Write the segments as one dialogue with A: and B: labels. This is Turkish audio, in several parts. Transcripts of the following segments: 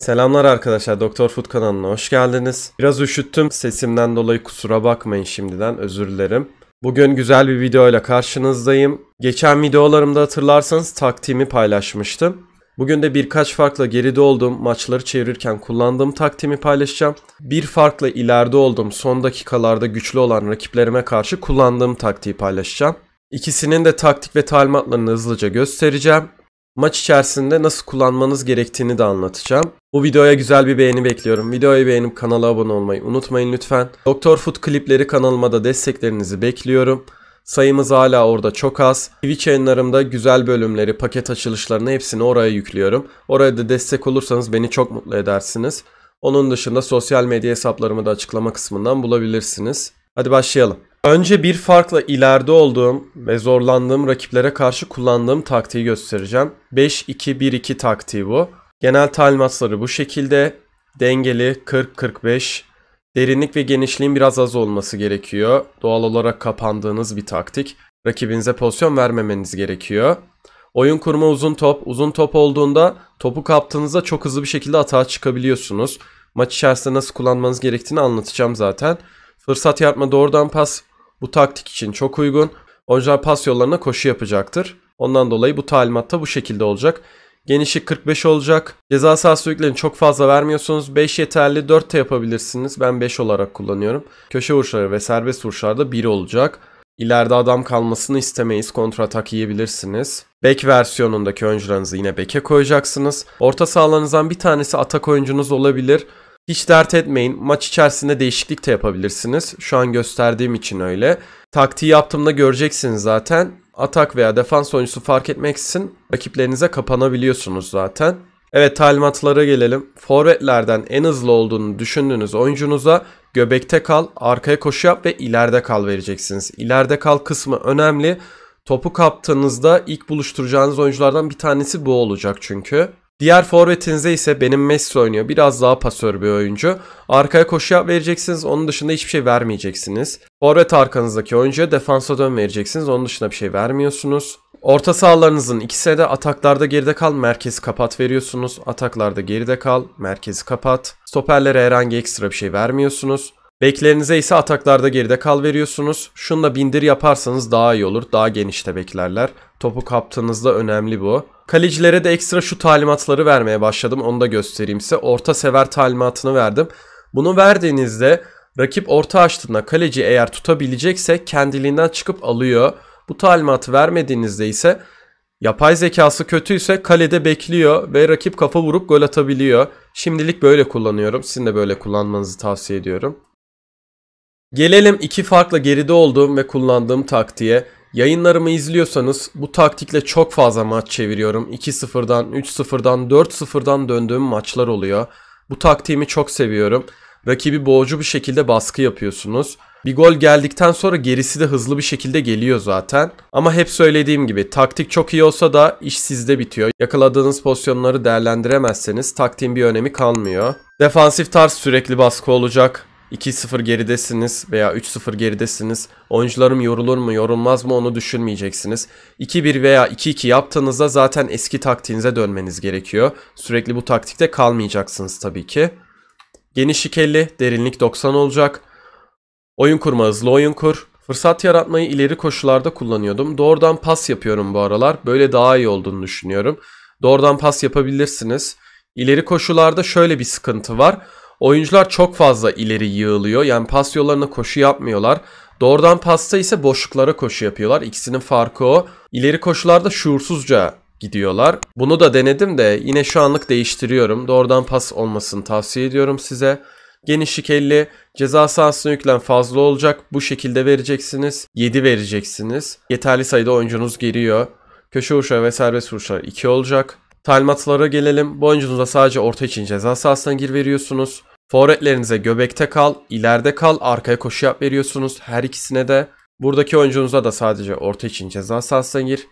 A: Selamlar arkadaşlar Doktor Food kanalına hoş geldiniz. Biraz üşüttüm sesimden dolayı kusura bakmayın şimdiden özür dilerim. Bugün güzel bir video ile karşınızdayım. Geçen videolarımda hatırlarsanız taktiğimi paylaşmıştım. Bugün de birkaç farkla geride olduğum maçları çevirirken kullandığım taktiğimi paylaşacağım. Bir farkla ileride olduğum son dakikalarda güçlü olan rakiplerime karşı kullandığım taktiği paylaşacağım. İkisinin de taktik ve talimatlarını hızlıca göstereceğim maç içerisinde nasıl kullanmanız gerektiğini de anlatacağım. Bu videoya güzel bir beğeni bekliyorum. Videoyu beğenip kanala abone olmayı unutmayın lütfen. Doktor Foot klipleri kanalıma da desteklerinizi bekliyorum. Sayımız hala orada çok az. Twitch yayınlarımda güzel bölümleri, paket açılışlarını hepsini oraya yüklüyorum. Oraya da destek olursanız beni çok mutlu edersiniz. Onun dışında sosyal medya hesaplarımı da açıklama kısmından bulabilirsiniz. Hadi başlayalım. Önce bir farkla ileride olduğum ve zorlandığım rakiplere karşı kullandığım taktiği göstereceğim. 5-2-1-2 taktiği bu. Genel talimatları bu şekilde. Dengeli 40-45. Derinlik ve genişliğin biraz az olması gerekiyor. Doğal olarak kapandığınız bir taktik. Rakibinize pozisyon vermemeniz gerekiyor. Oyun kurma uzun top. Uzun top olduğunda topu kaptığınızda çok hızlı bir şekilde atağa çıkabiliyorsunuz. Maç içerisinde nasıl kullanmanız gerektiğini anlatacağım zaten. Fırsat yapma doğrudan pas bu taktik için çok uygun. Oyuncular pas yollarına koşu yapacaktır. Ondan dolayı bu talimatta bu şekilde olacak. Genişlik 45 olacak. Ceza sahası yüklerini çok fazla vermiyorsunuz. 5 yeterli 4 de yapabilirsiniz. Ben 5 olarak kullanıyorum. Köşe vuruşları ve serbest vuruşlarda 1 olacak. İleride adam kalmasını istemeyiz. Kontratak yiyebilirsiniz. Bek versiyonundaki oyuncularınızı yine beke koyacaksınız. Orta sahalarınızdan bir tanesi atak oyuncunuz olabilir. Hiç dert etmeyin. Maç içerisinde değişiklik de yapabilirsiniz. Şu an gösterdiğim için öyle. Taktiği yaptığımda göreceksiniz zaten. Atak veya defans oyuncusu fark etmeksizin rakiplerinize kapanabiliyorsunuz zaten. Evet talimatlara gelelim. Forvetlerden en hızlı olduğunu düşündüğünüz oyuncunuza göbekte kal, arkaya koşu yap ve ileride kal vereceksiniz. İleride kal kısmı önemli. Topu kaptığınızda ilk buluşturacağınız oyunculardan bir tanesi bu olacak çünkü. Diğer forvetinize ise benim Messi oynuyor. Biraz daha pasör bir oyuncu. Arkaya koşu yap vereceksiniz. Onun dışında hiçbir şey vermeyeceksiniz. Forvet arkanızdaki oyuncuya defansa dön vereceksiniz. Onun dışında bir şey vermiyorsunuz. Orta sahalarınızın ikisine de ataklarda geride kal, merkezi kapat veriyorsunuz. Ataklarda geride kal, merkezi kapat. Stoperlere herhangi ekstra bir şey vermiyorsunuz. Beklerinize ise ataklarda geride kal veriyorsunuz. Şunu da bindir yaparsanız daha iyi olur. Daha genişte beklerler. Topu kaptığınızda önemli bu. Kalecilere de ekstra şu talimatları vermeye başladım. Onu da göstereyim size. Orta sever talimatını verdim. Bunu verdiğinizde rakip orta açtığında kaleci eğer tutabilecekse kendiliğinden çıkıp alıyor. Bu talimatı vermediğinizde ise yapay zekası kötüyse kalede bekliyor ve rakip kafa vurup gol atabiliyor. Şimdilik böyle kullanıyorum. Sizin de böyle kullanmanızı tavsiye ediyorum. Gelelim iki farklı geride olduğum ve kullandığım taktiğe. Yayınlarımı izliyorsanız bu taktikle çok fazla maç çeviriyorum. 2-0'dan, 3-0'dan, 4-0'dan döndüğüm maçlar oluyor. Bu taktiğimi çok seviyorum. Rakibi boğucu bir şekilde baskı yapıyorsunuz. Bir gol geldikten sonra gerisi de hızlı bir şekilde geliyor zaten. Ama hep söylediğim gibi taktik çok iyi olsa da iş sizde bitiyor. Yakaladığınız pozisyonları değerlendiremezseniz taktiğin bir önemi kalmıyor. Defansif tarz sürekli baskı olacak. 2-0 geridesiniz veya 3-0 geridesiniz. Oyuncularım yorulur mu yorulmaz mı onu düşünmeyeceksiniz. 2-1 veya 2-2 yaptığınızda zaten eski taktiğinize dönmeniz gerekiyor. Sürekli bu taktikte kalmayacaksınız tabii ki. Genişlik 50, derinlik 90 olacak. Oyun kurma hızlı oyun kur. Fırsat yaratmayı ileri koşularda kullanıyordum. Doğrudan pas yapıyorum bu aralar. Böyle daha iyi olduğunu düşünüyorum. Doğrudan pas yapabilirsiniz. İleri koşularda şöyle bir sıkıntı var. Oyuncular çok fazla ileri yığılıyor. Yani pas yollarına koşu yapmıyorlar. Doğrudan pasta ise boşluklara koşu yapıyorlar. İkisinin farkı o. İleri koşularda şuursuzca gidiyorlar. Bunu da denedim de yine şu anlık değiştiriyorum. Doğrudan pas olmasını tavsiye ediyorum size. Genişlik 50, ceza sahasına yüklen fazla olacak. Bu şekilde vereceksiniz. 7 vereceksiniz. Yeterli sayıda oyuncunuz giriyor. Köşe vuruşları ve serbest vuruşlar 2 olacak. Talimatlara gelelim. Bu oyuncunuza sadece orta için ceza sahasına gir veriyorsunuz. Forvetlerinize göbekte kal, ileride kal, arkaya koşu yap veriyorsunuz her ikisine de. Buradaki oyuncunuza da sadece orta için ceza sahasına gir.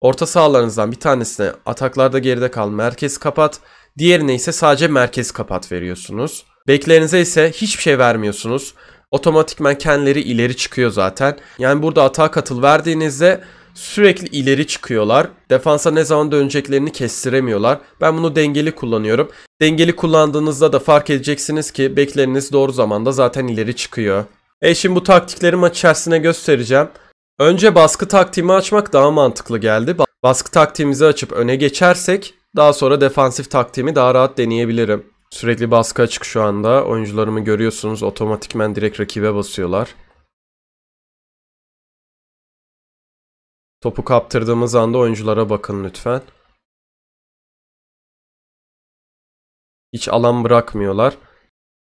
A: Orta sahalarınızdan bir tanesine ataklarda geride kal, merkez kapat. Diğerine ise sadece merkez kapat veriyorsunuz. Beklerinize ise hiçbir şey vermiyorsunuz. Otomatikmen kendileri ileri çıkıyor zaten. Yani burada atağa katıl verdiğinizde Sürekli ileri çıkıyorlar. Defansa ne zaman döneceklerini kestiremiyorlar. Ben bunu dengeli kullanıyorum. Dengeli kullandığınızda da fark edeceksiniz ki bekleriniz doğru zamanda zaten ileri çıkıyor. E şimdi bu taktikleri maç içerisine göstereceğim. Önce baskı taktiğimi açmak daha mantıklı geldi. Baskı taktiğimizi açıp öne geçersek daha sonra defansif taktiğimi daha rahat deneyebilirim. Sürekli baskı açık şu anda. Oyuncularımı görüyorsunuz otomatikmen direkt rakibe basıyorlar.
B: Topu kaptırdığımız anda oyunculara bakın lütfen.
C: Hiç
A: alan bırakmıyorlar.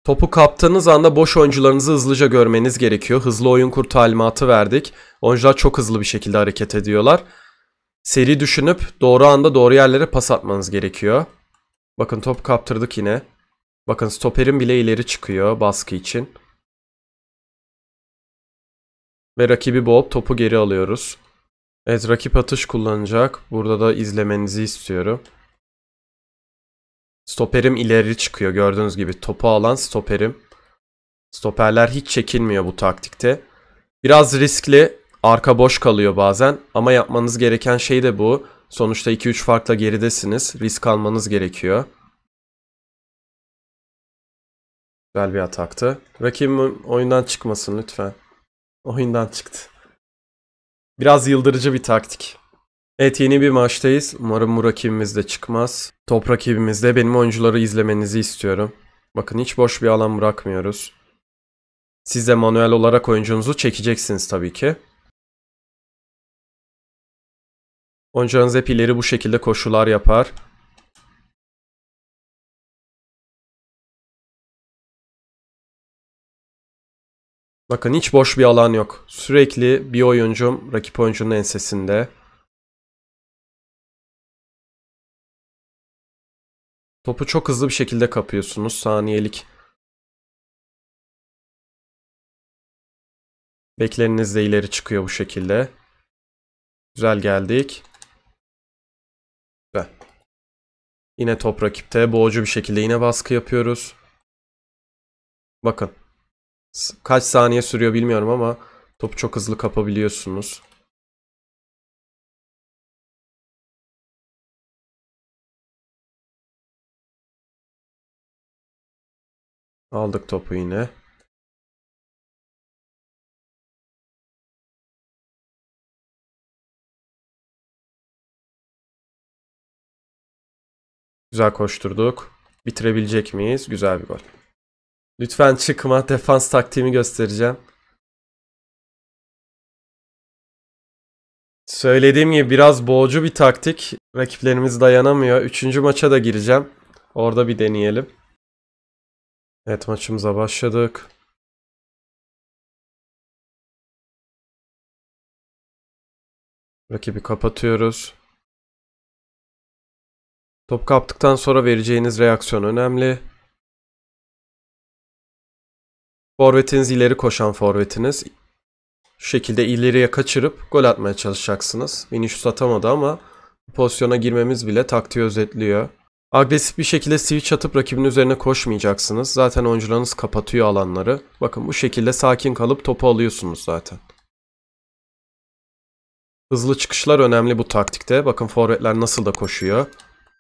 A: Topu kaptığınız anda boş oyuncularınızı hızlıca görmeniz gerekiyor. Hızlı oyun kur talimatı verdik. Oyuncular çok hızlı bir şekilde hareket ediyorlar. Seri düşünüp doğru anda doğru yerlere pas atmanız gerekiyor. Bakın top kaptırdık yine. Bakın stoperin bile ileri çıkıyor baskı için.
C: Ve rakibi boğup topu geri alıyoruz. Evet rakip atış kullanacak.
A: Burada da izlemenizi istiyorum. Stoperim ileri çıkıyor gördüğünüz gibi. Topu alan stoperim. Stoperler hiç çekinmiyor bu taktikte. Biraz riskli. Arka boş kalıyor bazen. Ama yapmanız gereken şey de bu. Sonuçta 2-3 farkla geridesiniz. Risk almanız gerekiyor.
C: Güzel bir ataktı. Rakibimin oyundan çıkmasın lütfen.
A: Oyundan çıktı. Biraz yıldırıcı bir taktik. Evet yeni bir maçtayız. Umarım bu rakibimiz de çıkmaz. Top rakibimiz de benim oyuncuları izlemenizi istiyorum. Bakın hiç boş bir alan bırakmıyoruz. Siz de manuel olarak
C: oyuncunuzu çekeceksiniz tabii ki.
B: Oyuncularınız hep ileri bu şekilde koşular yapar. Bakın hiç boş bir alan yok. Sürekli bir oyuncum rakip oyuncunun ensesinde. Topu çok hızlı bir şekilde kapıyorsunuz. Saniyelik. Bekleriniz de ileri çıkıyor bu şekilde. Güzel geldik.
C: Güzel. Yine top rakipte. Boğucu bir şekilde yine baskı yapıyoruz. Bakın kaç saniye sürüyor
B: bilmiyorum ama topu çok hızlı kapabiliyorsunuz. Aldık topu yine. Güzel koşturduk. Bitirebilecek
C: miyiz? Güzel bir gol. Lütfen çıkma. Defans taktiğimi göstereceğim. Söylediğim gibi biraz boğucu bir taktik. Rakiplerimiz dayanamıyor. Üçüncü maça da gireceğim. Orada bir deneyelim.
B: Evet maçımıza başladık. Rakibi kapatıyoruz. Top kaptıktan sonra vereceğiniz reaksiyon önemli. Forvetiniz ileri koşan forvetiniz.
A: Şu şekilde ileriye kaçırıp gol atmaya çalışacaksınız. Vinicius atamadı ama pozisyona girmemiz bile taktiği özetliyor. Agresif bir şekilde switch atıp rakibin üzerine koşmayacaksınız. Zaten oyuncularınız kapatıyor alanları. Bakın bu şekilde sakin kalıp topu alıyorsunuz zaten. Hızlı çıkışlar önemli bu taktikte. Bakın forvetler nasıl da koşuyor.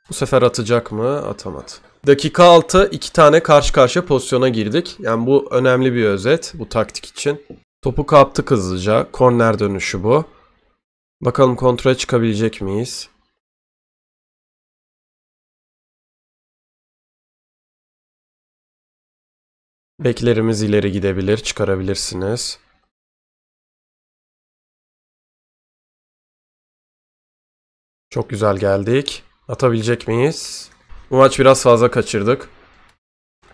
A: Bu sefer atacak mı? Atamadı. Dakika 6 iki tane karşı karşıya pozisyona girdik. Yani bu önemli bir özet bu taktik için.
B: Topu kaptı hızlıca. Korner dönüşü bu. Bakalım kontra çıkabilecek miyiz? Beklerimiz ileri gidebilir, çıkarabilirsiniz. Çok güzel geldik. Atabilecek miyiz? Bu maç biraz fazla kaçırdık.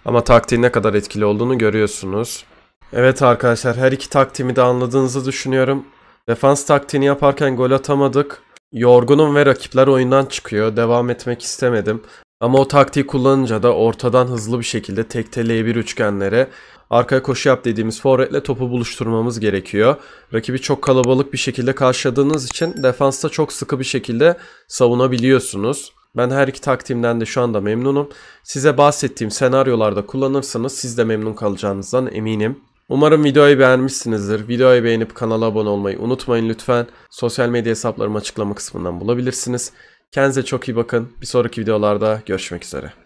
A: Ama taktiğin ne kadar etkili olduğunu görüyorsunuz. Evet arkadaşlar her iki taktiğimi de anladığınızı düşünüyorum. Defans taktiğini yaparken gol atamadık. Yorgunum ve rakipler oyundan çıkıyor. Devam etmek istemedim. Ama o taktiği kullanınca da ortadan hızlı bir şekilde tekteleye bir üçgenlere arkaya koşu yap dediğimiz forvetle topu buluşturmamız gerekiyor. Rakibi çok kalabalık bir şekilde karşıladığınız için defansta çok sıkı bir şekilde savunabiliyorsunuz. Ben her iki taktiğimden de şu anda memnunum. Size bahsettiğim senaryolarda kullanırsanız siz de memnun kalacağınızdan eminim. Umarım videoyu beğenmişsinizdir. Videoyu beğenip kanala abone olmayı unutmayın lütfen. Sosyal medya hesaplarımı açıklama kısmından
B: bulabilirsiniz. Kendinize çok iyi bakın. Bir sonraki videolarda görüşmek üzere.